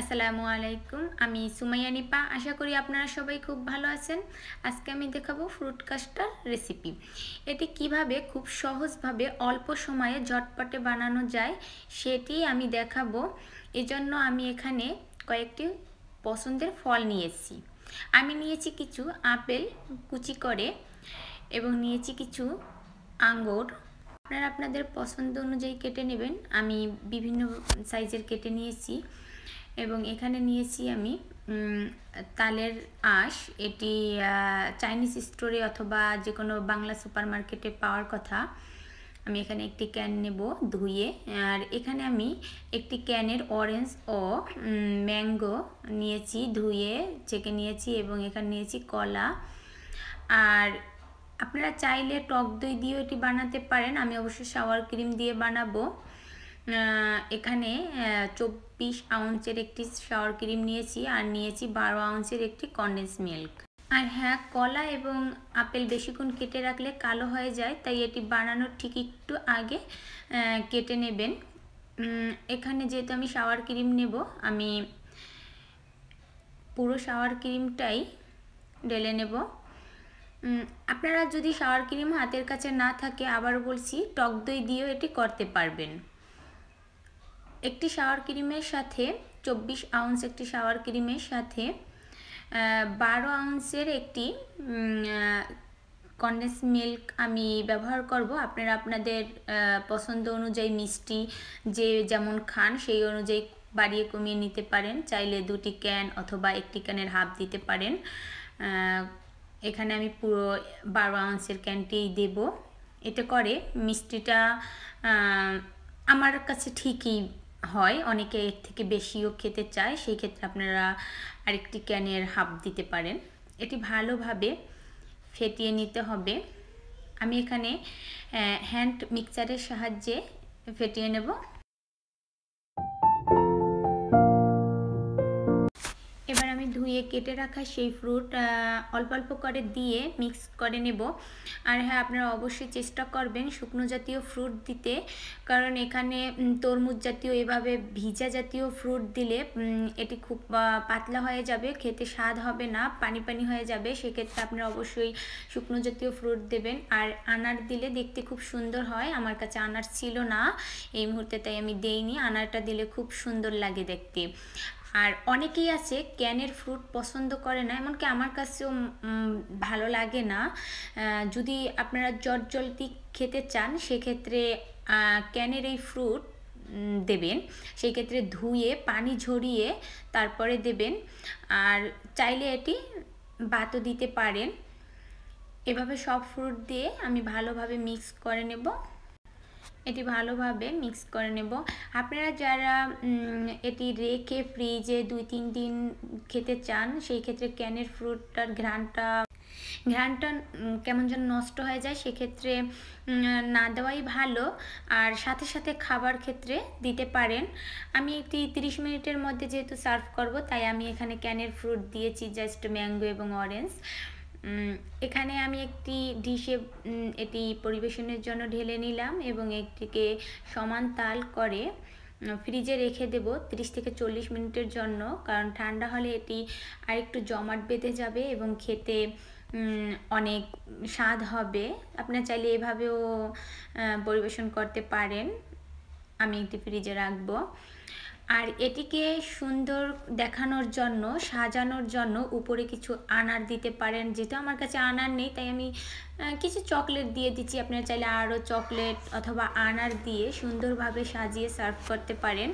আসসালামু আলাইকুম আমি সুমাইয়া নিপা আশা করি আপনারা সবাই খুব ভালো আছেন আজকে আমি দেখাবো ফ্রুট কাস্টার রেসিপি এটি কিভাবে খুব সহজভাবে অল্প সময়ে ঝটপটে বানানো যায় সেটি আমি দেখাবো এজন্য আমি এখানে কয়েকটি পছন্দের ফল নিয়েছি আমি নিয়েছি কিছু আপেল কুচি করে এবং নিয়েছি কিছু আঙ্গুর আপনারা আপনাদের পছন্দ অনুযায়ী কেটে নেবেন আমি বিভিন্ন সাইজের কেটে নিয়েছি এবং এখানে নিয়েছি আমি তালের আঁশ এটি চাইনিজ স্টোরে অথবা যে কোনো বাংলা সুপার মার্কেটে পাওয়ার কথা আমি এখানে একটি ক্যান নেব ধুয়ে আর এখানে আমি একটি ক্যানের অরেঞ্জ ও ম্যাঙ্গো নিয়েছি ধুয়ে চেকে নিয়েছি এবং এখানে নিয়েছি কলা আর আপনারা চাইলে টক দই দিয়েও এটি বানাতে পারেন আমি অবশ্যই শাওয়ার ক্রিম দিয়ে বানাবো এখানে চব্বিশ আউন্সের একটি শাওয়ার ক্রিম নিয়েছি আর নিয়েছি বারো আউন্সের একটি কন্ডেন্স মিল্ক আর হ্যাঁ কলা এবং আপেল বেশিক্ষণ কেটে রাখলে কালো হয়ে যায় তাই এটি বানানোর ঠিক একটু আগে কেটে নেবেন এখানে যেহেতু আমি শাওয়ার ক্রিম নেব আমি পুরো শাওয়ার ক্রিমটাই ঢেলে নেব আপনারা যদি শাওয়ার ক্রিম হাতের কাছে না থাকে আবার বলছি টক দই দিয়েও এটি করতে পারবেন একটি শাওয়ার ক্রিমের সাথে চব্বিশ আউন্স একটি শাওয়ার ক্রিমের সাথে বারো আউন্সের একটি কন্ডেন্স মিল্ক আমি ব্যবহার করব আপনারা আপনাদের পছন্দ অনুযায়ী মিষ্টি যে যেমন খান সেই অনুযায়ী বাড়িয়ে কমিয়ে নিতে পারেন চাইলে দুটি ক্যান অথবা একটি ক্যানের হাফ দিতে পারেন এখানে আমি পুরো বারো আউন্সের ক্যানটিই দেব এতে করে মিষ্টিটা আমার কাছে ঠিকই হয় অনেকে এর থেকে বেশিও খেতে চায় সেই ক্ষেত্রে আপনারা আরেকটি ক্যানের হাফ দিতে পারেন এটি ভালোভাবে ফেটিয়ে নিতে হবে আমি এখানে হ্যান্ড মিক্সারের সাহায্যে ফেটিয়ে নেব ধুয়ে কেটে রাখা সেই ফ্রুট অল্প অল্প করে দিয়ে মিক্স করে নেব আর হ্যাঁ আপনারা অবশ্যই চেষ্টা করবেন শুকনো জাতীয় ফ্রুট দিতে কারণ এখানে তরমুজ জাতীয় এভাবে ভিজা জাতীয় ফ্রুট দিলে এটি খুব পাতলা হয়ে যাবে খেতে স্বাদ হবে না পানি পানি হয়ে যাবে সেক্ষেত্রে আপনারা অবশ্যই শুকনো জাতীয় ফ্রুট দেবেন আর আনার দিলে দেখতে খুব সুন্দর হয় আমার কাছে আনার ছিল না এই মুহূর্তে তাই আমি দেইনি আনারটা দিলে খুব সুন্দর লাগে দেখতে আর অনেকেই আছে ক্যানের ফ্রুট পছন্দ করে না এমনকি আমার কাছেও ভালো লাগে না যদি আপনারা জলদি খেতে চান সেক্ষেত্রে ক্যানের এই ফ্রুট দেবেন সেই ক্ষেত্রে ধুয়ে পানি ঝরিয়ে তারপরে দেবেন আর চাইলে এটি বাতও দিতে পারেন এভাবে সব ফ্রুট দিয়ে আমি ভালোভাবে মিক্স করে নেব এটি ভালোভাবে মিক্স করে নেব আপনারা যারা এটি রেখে ফ্রিজে দুই তিন দিন খেতে চান সেই ক্ষেত্রে ক্যানের ফ্রুটটার ঘ্রাণটা ঘ্রানটা কেমন যেন নষ্ট হয়ে যায় সেক্ষেত্রে না দেওয়াই ভালো আর সাথে সাথে খাবার ক্ষেত্রে দিতে পারেন আমি একটি তিরিশ মিনিটের মধ্যে যেহেতু সার্ভ করব তাই আমি এখানে ক্যানের ফ্রুট দিয়েছি জাস্ট ম্যাঙ্গো এবং অরেঞ্জ এখানে আমি একটি ডিশে এটি পরিবেশনের জন্য ঢেলে নিলাম এবং একটিকে সমান তাল করে ফ্রিজে রেখে দেব 30 থেকে চল্লিশ মিনিটের জন্য কারণ ঠান্ডা হলে এটি আরেকটু জমাট বেঁধে যাবে এবং খেতে অনেক স্বাদ হবে আপনার চাইলে এভাবেও পরিবেশন করতে পারেন আমি একটি ফ্রিজে রাখবো আর এটিকে সুন্দর দেখানোর জন্য সাজানোর জন্য উপরে কিছু আনার দিতে পারেন যেহেতু আমার কাছে আনার নেই তাই আমি কিছু চকলেট দিয়ে দিচ্ছি আপনারা চাইলে আরও চকলেট অথবা আনার দিয়ে সুন্দরভাবে সাজিয়ে সার্ভ করতে পারেন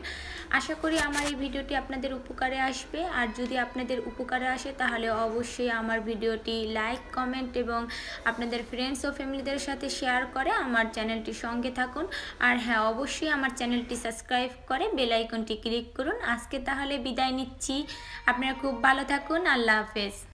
আশা করি আমার এই ভিডিওটি আপনাদের উপকারে আসবে আর যদি আপনাদের উপকারে আসে তাহলে অবশ্যই আমার ভিডিওটি লাইক কমেন্ট এবং আপনাদের ফ্রেন্ডস ও ফ্যামিলিদের সাথে শেয়ার করে আমার চ্যানেলটি সঙ্গে থাকুন আর হ্যাঁ অবশ্যই আমার চ্যানেলটি সাবস্ক্রাইব করে বেলাইকনটি ক্লিক করুন আজকে তাহলে বিদায় নিচ্ছি আপনারা খুব ভালো থাকুন আল্লাহ হাফেজ